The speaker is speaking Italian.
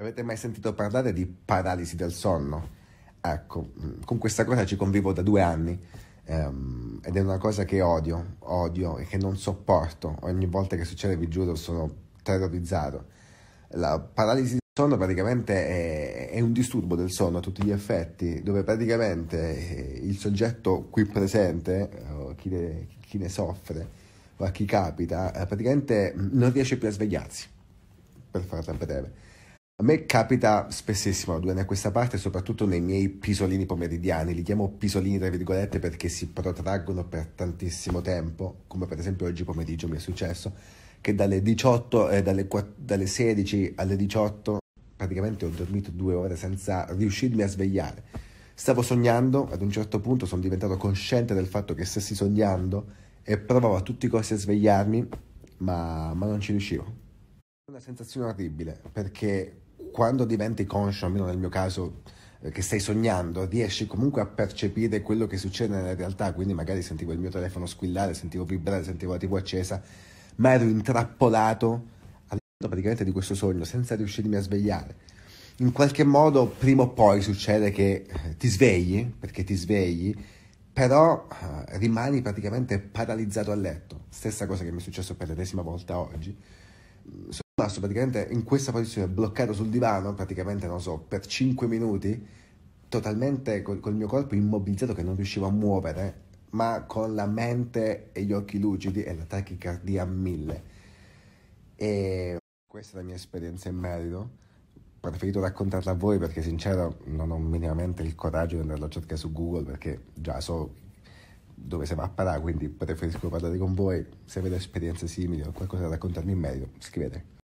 Avete mai sentito parlare di paralisi del sonno? Ecco, mm, con questa cosa ci convivo da due anni ehm, ed è una cosa che odio, odio e che non sopporto. Ogni volta che succede, vi giuro, sono terrorizzato. La paralisi del sonno praticamente è, è un disturbo del sonno a tutti gli effetti, dove praticamente eh, il soggetto qui presente, eh, chi ne, chi ne soffre o a chi capita, eh, praticamente non riesce più a svegliarsi, per farla breve a me capita spessissimo da due anni a questa parte, soprattutto nei miei pisolini pomeridiani, li chiamo pisolini tra virgolette perché si protraggono per tantissimo tempo, come per esempio oggi pomeriggio mi è successo, che dalle, 18, eh, dalle, dalle 16 alle 18 praticamente ho dormito due ore senza riuscirmi a svegliare. Stavo sognando, ad un certo punto sono diventato cosciente del fatto che stessi sognando e provavo a tutti i costi a svegliarmi, ma, ma non ci riuscivo. Una sensazione orribile perché quando diventi conscio, almeno nel mio caso, eh, che stai sognando, riesci comunque a percepire quello che succede nella realtà, quindi magari sentivo il mio telefono squillare, sentivo vibrare, sentivo la tv accesa, ma ero intrappolato all'interno praticamente di questo sogno senza riuscirmi a svegliare. In qualche modo prima o poi succede che eh, ti svegli, perché ti svegli, però eh, rimani praticamente paralizzato a letto. Stessa cosa che mi è successo per l'ennesima volta oggi rimasto praticamente in questa posizione, bloccato sul divano, praticamente, non so, per 5 minuti, totalmente col, col mio corpo immobilizzato che non riuscivo a muovere, ma con la mente e gli occhi lucidi e la tachicardia a mille. E questa è la mia esperienza in merito. Ho preferito raccontarla a voi perché, sincero, non ho minimamente il coraggio di andarla a cercare su Google perché già so dove si va a parare, quindi preferisco parlare con voi. Se avete esperienze simili o qualcosa da raccontarmi in merito, scrivete.